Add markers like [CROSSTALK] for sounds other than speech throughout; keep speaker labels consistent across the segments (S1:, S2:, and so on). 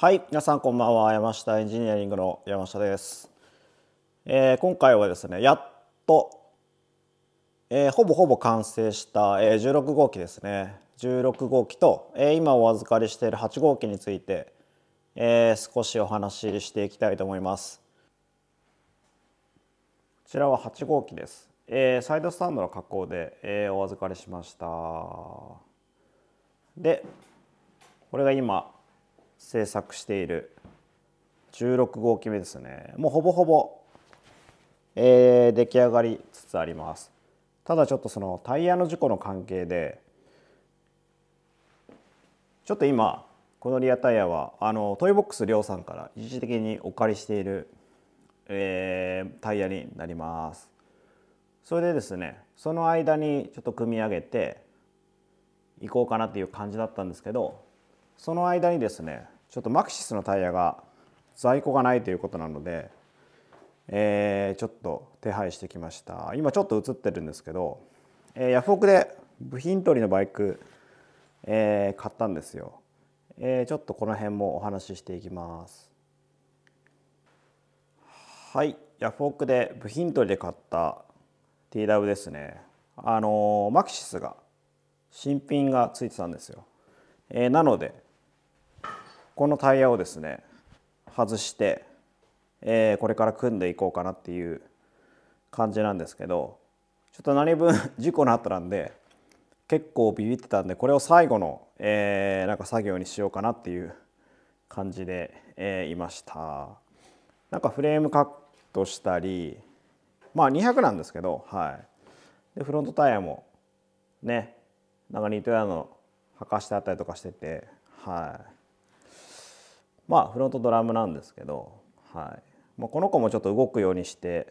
S1: はい皆さんこんばんは山下エンジニアリングの山下です、えー、今回はですねやっと、えー、ほぼほぼ完成した、えー、16号機ですね16号機と、えー、今お預かりしている8号機について、えー、少しお話ししていきたいと思いますちらは8号機です、えー、サイドスタンドの加工で、えー、お預かりしましたでこれが今製作している16号機目ですねもうほぼほぼ、えー、出来上がりつつありますただちょっとそのタイヤの事故の関係でちょっと今このリアタイヤはあのトイボックス量産から一時的にお借りしているえー、タイヤになりますそれでですねその間にちょっと組み上げていこうかなっていう感じだったんですけどその間にですねちょっとマクシスのタイヤが在庫がないということなので、えー、ちょっと手配してきました今ちょっと映ってるんですけど、えー、ヤフオクで部品取りのバイク、えー、買ったんですよ、えー、ちょっとこの辺もお話ししていきますはいヤフオクで部品取りで買った TW ですねあのマキシスが新品が付いてたんですよ、えー、なのでこのタイヤをですね外して、えー、これから組んでいこうかなっていう感じなんですけどちょっと何分 [LAUGHS] 事故の後なんで結構ビビってたんでこれを最後の、えー、なんか作業にしようかなっていう感じで、えー、いましたなんかフレームかトしたりまあ200なんですけどはいでフロントタイヤもねなんかニートヤの履かしてあったりとかしててはいまあフロントドラムなんですけどはいまあ、この子もちょっと動くようにして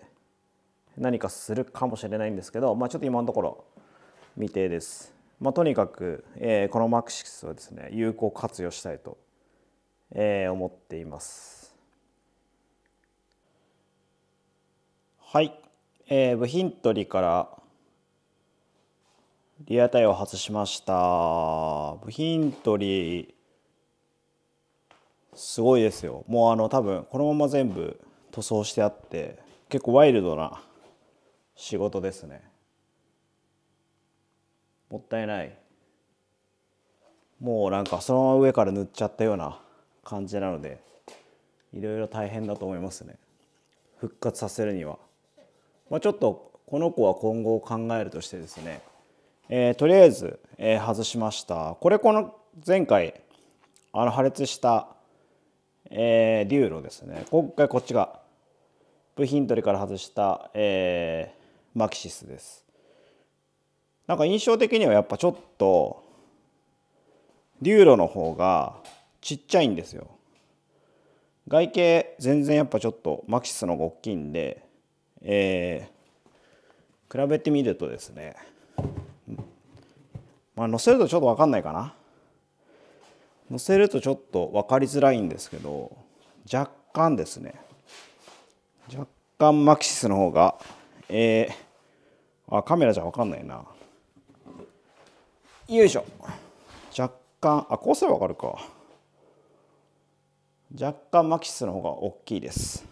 S1: 何かするかもしれないんですけどまあちょっと今のところ未定です。まあ、とにかく、えー、このマックシクスをですね有効活用したいと、えー、思っています。はい、えー、部品取りからリアタイを外しました部品取りすごいですよもうあの多分このまま全部塗装してあって結構ワイルドな仕事ですねもったいないもうなんかそのまま上から塗っちゃったような感じなのでいろいろ大変だと思いますね復活させるには。まあ、ちょっとこの子は今後を考えるとしてですね、えー、とりあえず、えー、外しましたこれこの前回あの破裂した、えー、デューロですね今回こっちが部品取りから外した、えー、マキシスですなんか印象的にはやっぱちょっとデューロの方がちっちゃいんですよ外形全然やっぱちょっとマキシスの方が大きいんでえー、比べてみるとですねまあ載せるとちょっと分かんないかな載せるとちょっと分かりづらいんですけど若干ですね若干マキシスの方がえー、あカメラじゃ分かんないなよいしょ若干あこうすれば分かるか若干マキシスの方が大きいです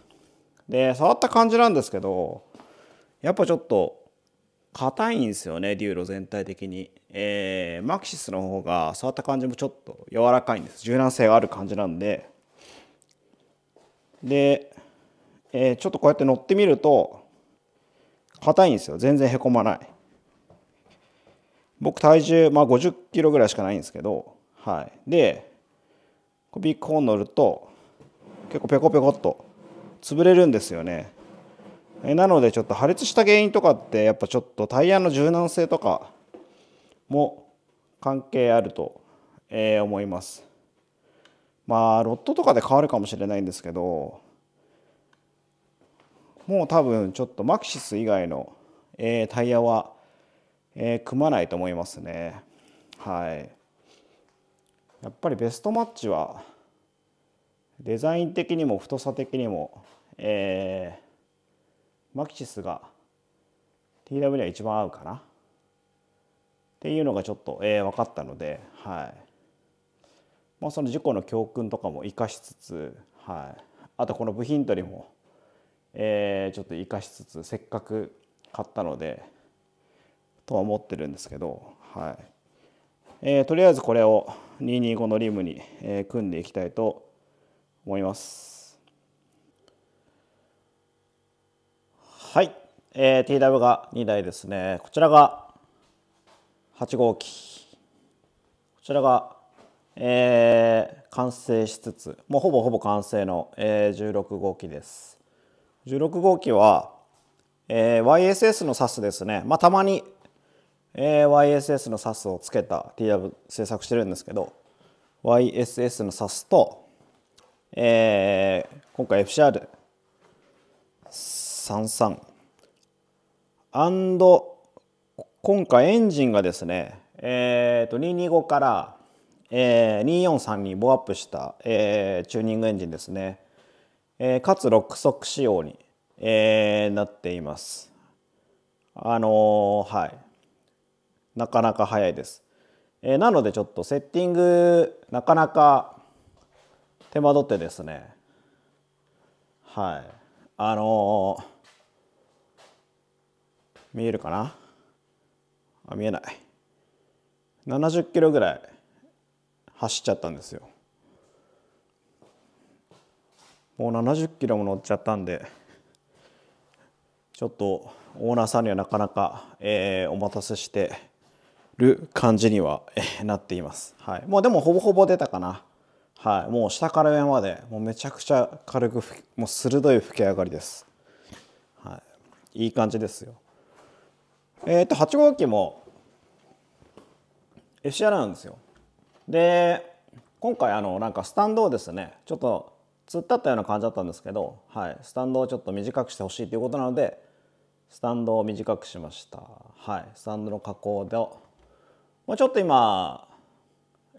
S1: で触った感じなんですけどやっぱちょっと硬いんですよねデューロ全体的に、えー、マキシスの方が触った感じもちょっと柔らかいんです柔軟性がある感じなんでで、えー、ちょっとこうやって乗ってみると硬いんですよ全然へこまない僕体重、まあ、50キロぐらいしかないんですけどはいでビッグホーン乗ると結構ペコペコっと潰れるんですよねなのでちょっと破裂した原因とかってやっぱちょっとタイヤの柔軟性とかも関係あると、え思いますまあロットとかで変わるかもしれないんですけどもう多分ちょっとマクシス以外の、えタイヤは、え組まないと思いますねはいやっぱりベストマッチはデザイン的にも太さ的にも、えー、マキシスが TW には一番合うかなっていうのがちょっと、えー、分かったので、はいまあ、その事故の教訓とかも生かしつつ、はい、あとこの部品取りも、えー、ちょっと生かしつつせっかく買ったのでとは思ってるんですけど、はいえー、とりあえずこれを225のリムに、えー、組んでいきたいと思います。思います。はい、えー、TW が2台ですね。こちらが8号機。こちらが、えー、完成しつつ、もうほぼほぼ完成の、えー、16号機です。16号機は、えー、YSS の SAS ですね。まあ、たまに、えー、YSS の SAS をつけた TW 制作してるんですけど、YSS の SAS と、えー、今回 FCR33 アンド今回エンジンがですね、えーと、225から、えー、243にボアップした、えー、チューニングエンジンですね、えー、かつ6速仕様に、えー、なっていますあのー、はいなかなか早いです、えー、なのでちょっとセッティングなかなか手間取ってですねはいあのー、見えるかなあ見えない70キロぐらい走っちゃったんですよもう70キロも乗っちゃったんでちょっとオーナーさんにはなかなか、えー、お待たせしてる感じには、えー、なっています、はい、もうでもほぼほぼ出たかなはい、もう下から上までもうめちゃくちゃ軽くもう鋭い吹き上がりです、はい、いい感じですよえっ、と8号機も FCR なんですよで今回あのなんかスタンドをですねちょっと突っ立ったような感じだったんですけど、はい、スタンドをちょっと短くしてほしいということなのでスタンドを短くしましたはいスタンドの加工でもうちょっと今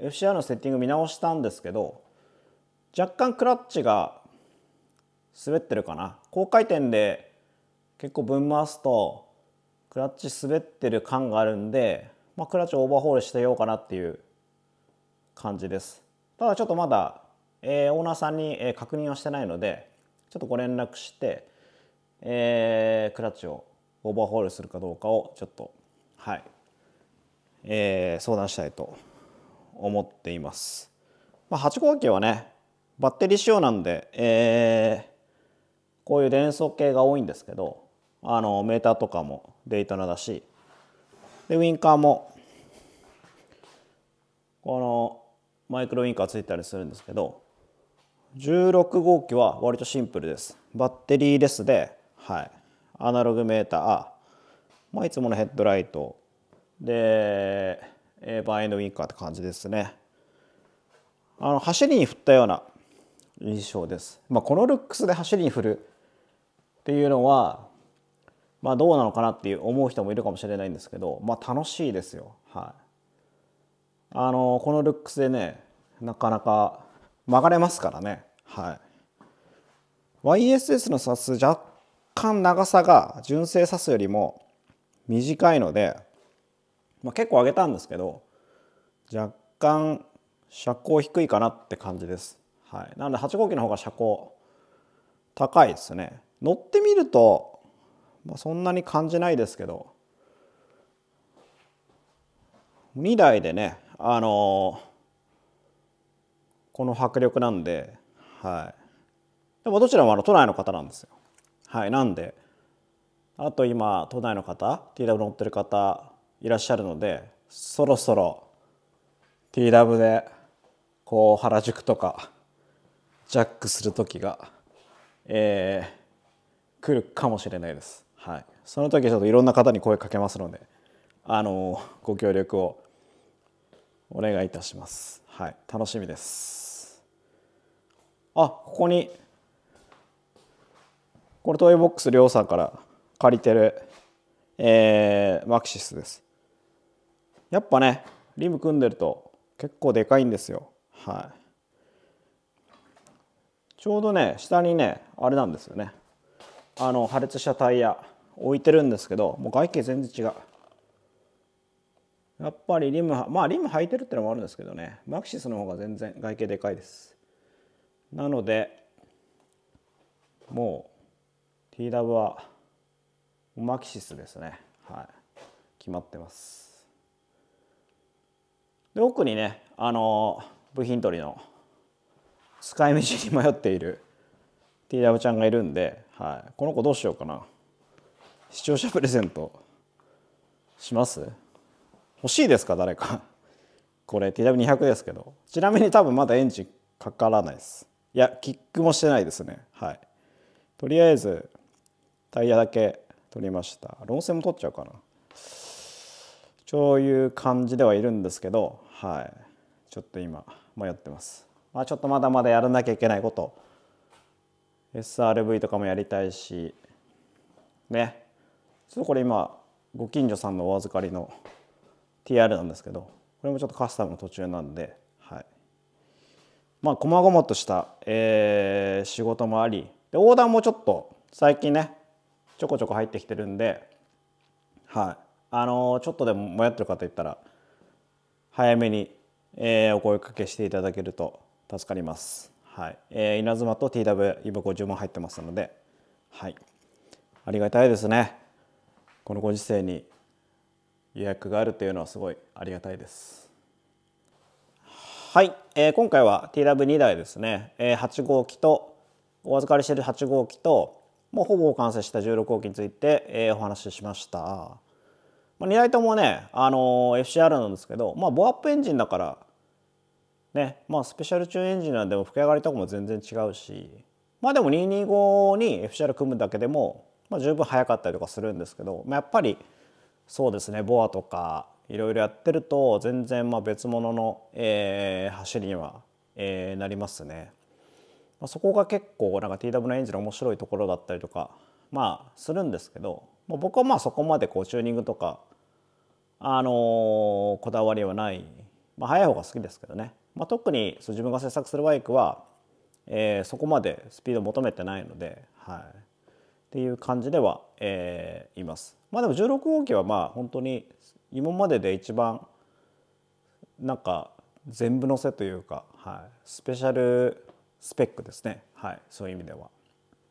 S1: FCR のセッティング見直したんですけど若干クラッチが滑ってるかな高回転で結構分回すとクラッチ滑ってる感があるんで、まあ、クラッチをオーバーホールしてようかなっていう感じですただちょっとまだ、えー、オーナーさんに、え確認はしてないのでちょっとご連絡して、えー、クラッチをオーバーホールするかどうかをちょっとはい、えー、相談したいと思っています。まあ、8号機はねバッテリー仕様なんで、えー、こういう電送系が多いんですけどあのメーターとかもデイトナだしでウインカーもこのマイクロウインカーついたりするんですけど16号機は割とシンプルですバッテリーレスで、はい、アナログメーター、まあ、いつものヘッドライトでえー、バーエンドウィンカーって感じですね。あの走りに振ったような印象です。まあ、このルックスで走りに振るっていうのは、まあ、どうなのかなっていう思う人もいるかもしれないんですけど、まあ、楽しいですよ。はい、あのこのルックスでねなかなか曲がれますからね。はい、YSS のサす、若干長さが純正サすよりも短いのでまあ、結構上げたんですけど若干車高低いかなって感じです、はい、なので8号機の方が車高高いですね乗ってみると、まあ、そんなに感じないですけど2台でねあのー、この迫力なんではいでもどちらもあの都内の方なんですよはいなんであと今都内の方 TW 乗ってる方いらっしゃるのでそろそろ TW でこう原宿とかジャックする時が、えー、来るかもしれないです。はい、その時ちょっといろんな方に声かけますので、あのご協力をお願いいたします。はい、楽しみです。あ、ここにこれトイボックスりょうさんから借りてる、えー、マクシスです。やっぱねリム組んでると結構でかいんですよはいちょうどね下にねあれなんですよねあの破裂したタイヤ置いてるんですけどもう外径全然違うやっぱりリムまあリム履いてるってのもあるんですけどねマクシスの方が全然外径でかいですなのでもう TW はマキシスですねはい決まってますで奥にねあの部品取りの使い道に迷っている TW ちゃんがいるんで、はい、この子どうしようかな視聴者プレゼントします欲しいですか誰かこれ TW200 ですけどちなみに多分まだエンジンかからないですいやキックもしてないですねはいとりあえずタイヤだけ取りました論線も取っちゃうかなそういう感じではいるんですけど、はい、ちょっと今迷ってます。まあ、ちょっとまだまだやらなきゃいけないこと SRV とかもやりたいしねちょっとこれ今ご近所さんのお預かりの TR なんですけどこれもちょっとカスタムの途中なんで、はい、まあ細々とした、えー、仕事もありでオーダーもちょっと最近ねちょこちょこ入ってきてるんではいあのちょっとでも迷ってる方いたら早めに、えー、お声かけしていただけると助かります。はいえー、稲妻と TW 今50万入ってますので、はい、ありがたいですね。このご時世に予約があるというのはすごいありがたいです。はい、えー、今回は TW2 台ですね、えー、8号機とお預かりしている8号機ともうほぼ完成した16号機について、えー、お話ししました。まあ、2台ともね、あの FCR なんですけど、まあ、ボアップエンジンだから、ね、まあ、スペシャルチューンエンジンなんでも吹き上がりとかも全然違うし、まあでも225に FCR 組むだけでも、まあ、十分速かったりとかするんですけど、まあ、やっぱりそうですね、ボアとかいろいろやってると全然まあ別物の、えー、走りには、えー、なりますね。まあ、そこが結構なんか TW のエンジンの面白いところだったりとか、まあ、するんですけど、僕はまあそこまでこうチューニングとかあのこだわりはない、まあ、速い方が好きですけどね、まあ、特にそう自分が制作するバイクは、えー、そこまでスピード求めてないので、はい、っていう感じでは、えー、います。まあ、でも16号機はまあ本当に今までで一番なんか全部乗せというか、はい、スペシャルスペックですね、はい、そういう意味では。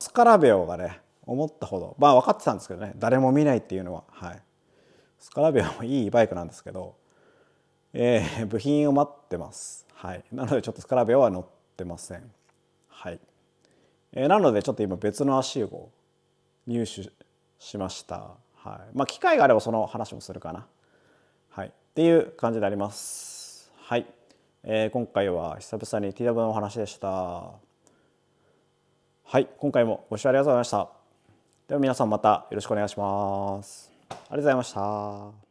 S1: スカラベオがね思ったほどまあ分かってたんですけどね誰も見ないっていうのははいスカラビアもいいバイクなんですけど、えー、部品を待ってます。はい、なのでちょっとスカラビアは乗ってません。はい、えー、なのでちょっと今別の足を入手しました。はい、まあ機会があればその話もするかな。はい、っていう感じであります。はい、えー、今回は久々に TW のお話でした。はい、今回もご視聴ありがとうございました。では皆さんまたよろしくお願いします。ありがとうございました。